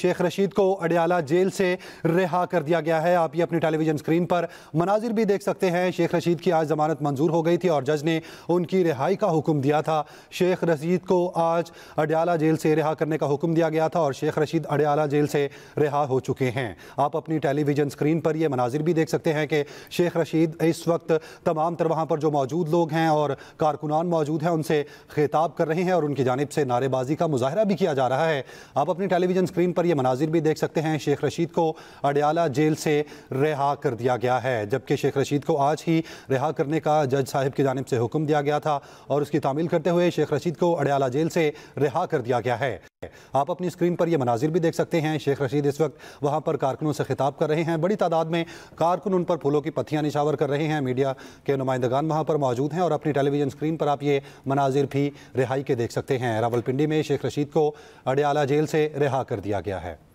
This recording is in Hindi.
शेख रशीद को अडयाला जेल से रिहा कर दिया गया है आप ये अपनी टेलीविजन स्क्रीन पर मनाजिर भी देख सकते हैं शेख रशीद की आज जमानत मंजूर हो गई थी और जज ने उनकी रिहाई का हुक्म दिया था शेख रशीद को आज अडयाला जेल से रिहा करने का हुक्म दिया गया था और शेख रशीद अडयाला जेल से रिहा हो चुके हैं आप अपनी टेलीविजन स्क्रीन पर यह मनाजिर भी देख सकते हैं कि शेख रशीद इस वक्त तमाम तर वहाँ पर जो मौजूद लोग हैं और कारकुनान मौजूद हैं उनसे खिताब कर रहे हैं और उनकी जानब से नारेबाजी का मुजाहरा भी किया जा रहा है आप अपनी टेलीविजन स्क्रीन पर पर ये मनाजिर भी देख सकते हैं शेख रशीद को अडयाला जेल से रिहा कर दिया गया है जबकि शेख रशीद को आज ही रिहा करने का जज साहिब की जानब से हुक्म दिया गया था और उसकी तामील करते हुए शेख रशीद को अडयाला जेल से रिहा कर दिया गया है आप अपनी स्क्रीन पर यह मनाजिर भी देख सकते हैं शेख रशीद इस वक्त वहां पर कारकुनों से खिताब कर रहे हैं बड़ी तादाद में कारकुन उन पर फूलों की पत्थियां निशावर कर रहे हैं मीडिया के नुमाइंदगान वहां पर मौजूद हैं और अपनी टेलीविजन स्क्रीन पर आप ये मनाजिर भी रिहाई के देख सकते हैं रावलपिंडी में शेख रशीद को अडयाला जेल से रिहा कर दिया गया है